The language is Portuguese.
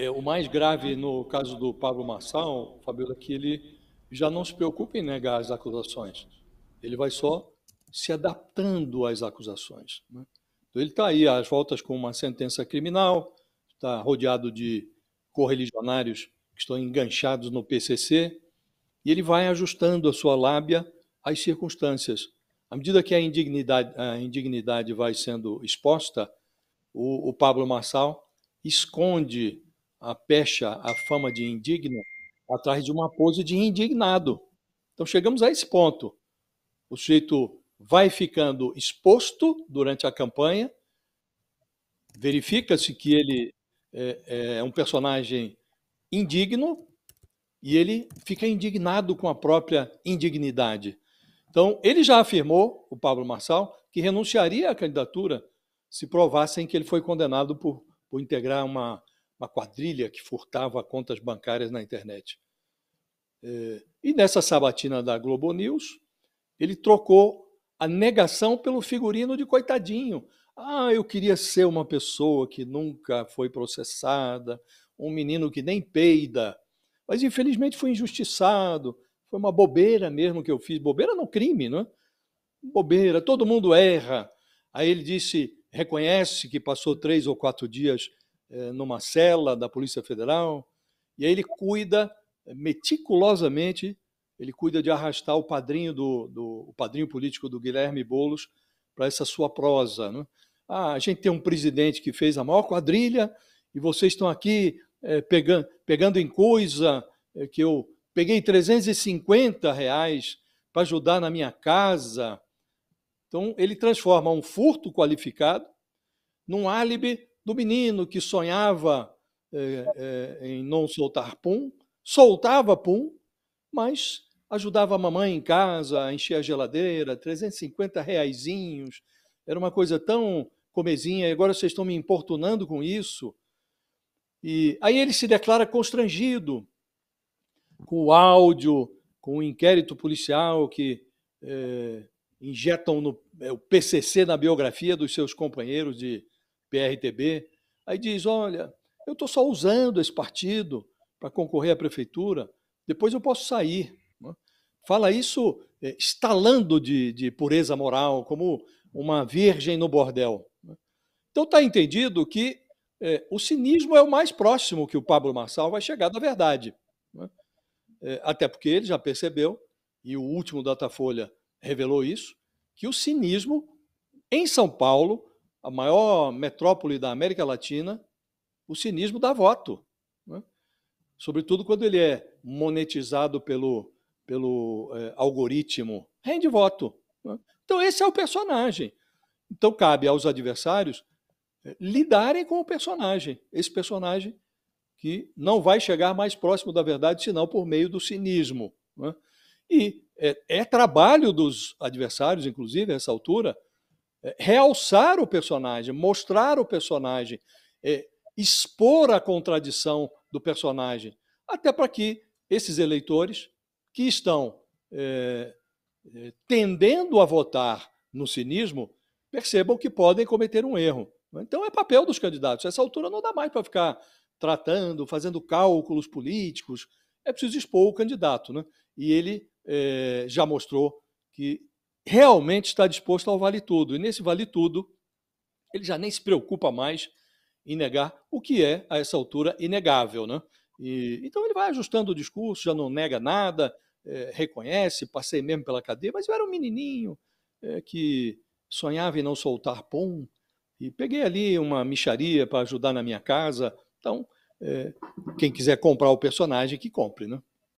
É, o mais grave no caso do Pablo Marçal, Fabiola, é que ele já não se preocupa em negar as acusações. Ele vai só se adaptando às acusações. Né? Então, ele está aí às voltas com uma sentença criminal, está rodeado de correligionários que estão enganchados no PCC, e ele vai ajustando a sua lábia às circunstâncias. À medida que a indignidade, a indignidade vai sendo exposta, o, o Pablo Marçal esconde pecha, a fama de indigno atrás de uma pose de indignado. Então chegamos a esse ponto. O sujeito vai ficando exposto durante a campanha, verifica-se que ele é, é um personagem indigno e ele fica indignado com a própria indignidade. Então, ele já afirmou, o Pablo Marçal, que renunciaria à candidatura se provassem que ele foi condenado por, por integrar uma, uma quadrilha que furtava contas bancárias na internet. É, e nessa sabatina da Globo News, ele trocou a negação pelo figurino de coitadinho. Ah, eu queria ser uma pessoa que nunca foi processada, um menino que nem peida, mas infelizmente foi injustiçado. Foi uma bobeira mesmo que eu fiz. Bobeira não crime, não é? Bobeira, todo mundo erra. Aí ele disse: reconhece que passou três ou quatro dias eh, numa cela da Polícia Federal, e aí ele cuida eh, meticulosamente, ele cuida de arrastar o padrinho do, do o padrinho político do Guilherme Bolos para essa sua prosa, né? Ah, a gente tem um presidente que fez a maior quadrilha e vocês estão aqui é, eh, pegando, pegando em coisa é, que eu peguei 350 reais para ajudar na minha casa. Então ele transforma um furto qualificado num álibi do menino que sonhava é, é, em não soltar pum, soltava pum, mas ajudava a mamãe em casa a encher a geladeira, 350 reaisinhos, era uma coisa tão comezinha, e agora vocês estão me importunando com isso. E aí ele se declara constrangido com o áudio, com o inquérito policial que é, injetam no, é, o PCC na biografia dos seus companheiros de, PRTB, aí diz: olha, eu estou só usando esse partido para concorrer à prefeitura, depois eu posso sair. Né? Fala isso é, estalando de, de pureza moral, como uma virgem no bordel. Né? Então está entendido que é, o cinismo é o mais próximo que o Pablo Marçal vai chegar da verdade. Né? É, até porque ele já percebeu, e o último Datafolha revelou isso, que o cinismo em São Paulo a maior metrópole da América Latina, o cinismo dá voto. Né? Sobretudo quando ele é monetizado pelo, pelo é, algoritmo, rende voto. Né? Então, esse é o personagem. Então, cabe aos adversários é, lidarem com o personagem, esse personagem que não vai chegar mais próximo da verdade senão por meio do cinismo. Né? E é, é trabalho dos adversários, inclusive, nessa altura, eh, realçar o personagem, mostrar o personagem, é, expor a contradição do personagem, até para que esses eleitores que estão é, tendendo a votar no cinismo percebam que podem cometer um erro. Então é papel dos candidatos. Essa altura não dá mais para ficar tratando, fazendo cálculos políticos. É preciso expor o candidato, né? E ele é, já mostrou que realmente está disposto ao vale tudo. E nesse vale tudo, ele já nem se preocupa mais em negar o que é, a essa altura, inegável. Né? E, então ele vai ajustando o discurso, já não nega nada, é, reconhece, passei mesmo pela cadeia, mas eu era um menininho é, que sonhava em não soltar pão e peguei ali uma micharia para ajudar na minha casa. Então, é, quem quiser comprar o personagem, que compre, né?